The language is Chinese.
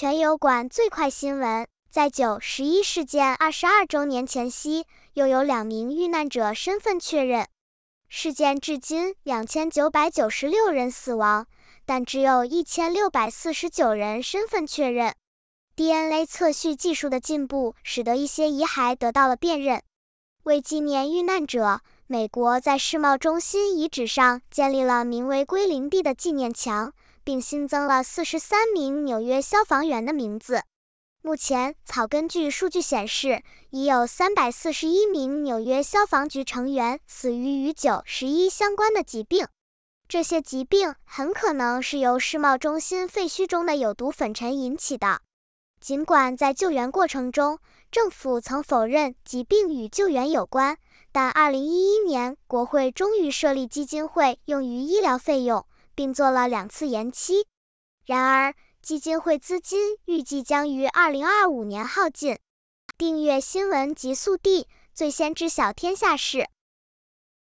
全油管最快新闻，在九·十一事件二十二周年前夕，又有两名遇难者身份确认。事件至今两千九百九十六人死亡，但只有一千六百四十九人身份确认。DNA 测序技术的进步，使得一些遗骸得到了辨认。为纪念遇难者，美国在世贸中心遗址上建立了名为“归零地”的纪念墙。并新增了四十三名纽约消防员的名字。目前，草根据数据显示，已有三百四十一名纽约消防局成员死于与九十一相关的疾病，这些疾病很可能是由世贸中心废墟中的有毒粉尘引起的。尽管在救援过程中，政府曾否认疾病与救援有关，但二零一一年，国会终于设立基金会用于医疗费用。并做了两次延期，然而基金会资金预计将于二零二五年耗尽。订阅新闻极速递，最先知晓天下事。